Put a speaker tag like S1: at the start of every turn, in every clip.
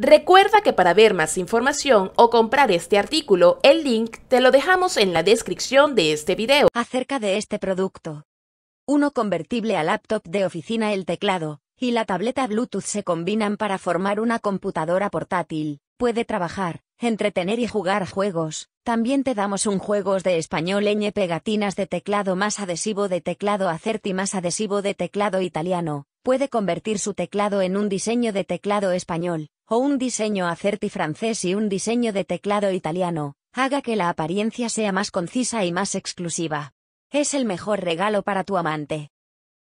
S1: Recuerda que para ver más información o comprar este artículo, el link te lo dejamos en la descripción de este video. Acerca de este producto.
S2: Uno convertible a laptop de oficina el teclado y la tableta Bluetooth se combinan para formar una computadora portátil. Puede trabajar, entretener y jugar juegos. También te damos un juegos de español ñ pegatinas de teclado más adhesivo de teclado acerti más adhesivo de teclado italiano. Puede convertir su teclado en un diseño de teclado español o un diseño acerti francés y un diseño de teclado italiano, haga que la apariencia sea más concisa y más exclusiva. Es el mejor regalo para tu amante.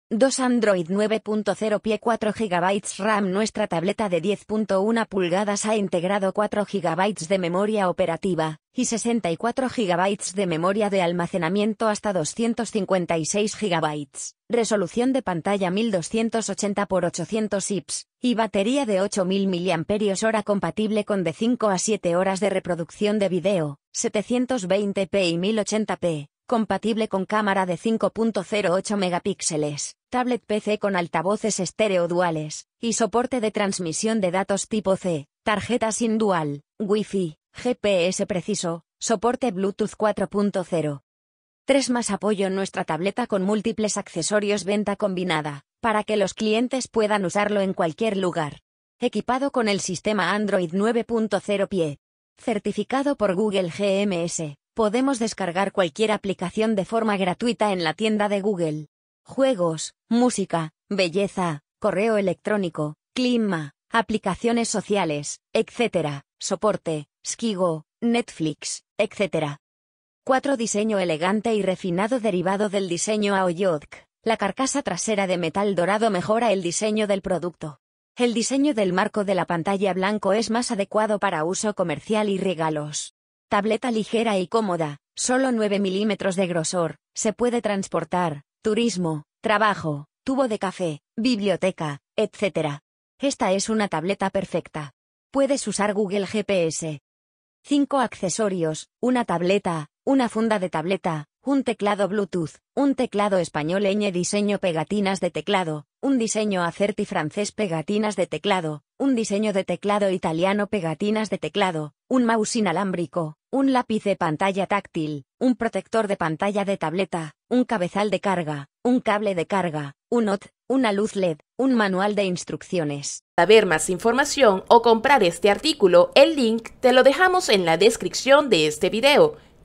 S2: 2 Android 9.0 pie 4 GB RAM Nuestra tableta de 10.1 pulgadas ha integrado 4 GB de memoria operativa y 64 GB de memoria de almacenamiento hasta 256 GB, resolución de pantalla 1280x800 IPS y batería de 8000 mAh compatible con de 5 a 7 horas de reproducción de video, 720p y 1080p compatible con cámara de 5.08 megapíxeles, tablet PC con altavoces estéreo duales, y soporte de transmisión de datos tipo C, tarjeta sin dual, Wi-Fi, GPS preciso, soporte Bluetooth 4.0. 3 más apoyo en nuestra tableta con múltiples accesorios venta combinada, para que los clientes puedan usarlo en cualquier lugar. Equipado con el sistema Android 9.0 pie. Certificado por Google GMS, Podemos descargar cualquier aplicación de forma gratuita en la tienda de Google. Juegos, música, belleza, correo electrónico, clima, aplicaciones sociales, etc., soporte, Skigo, Netflix, etc. 4. Diseño elegante y refinado derivado del diseño Aoyodk. La carcasa trasera de metal dorado mejora el diseño del producto. El diseño del marco de la pantalla blanco es más adecuado para uso comercial y regalos. Tableta ligera y cómoda, solo 9 milímetros de grosor, se puede transportar, turismo, trabajo, tubo de café, biblioteca, etc. Esta es una tableta perfecta. Puedes usar Google GPS. 5 accesorios, una tableta, una funda de tableta, un teclado Bluetooth, un teclado español ñ diseño pegatinas de teclado, un diseño acerti francés pegatinas de teclado, un diseño de teclado italiano, pegatinas de teclado, un mouse inalámbrico, un lápiz de pantalla táctil, un protector de pantalla de tableta, un cabezal de carga, un cable de carga, un OT, una luz LED, un manual de instrucciones.
S1: Para ver más información o comprar este artículo, el link te lo dejamos en la descripción de este video.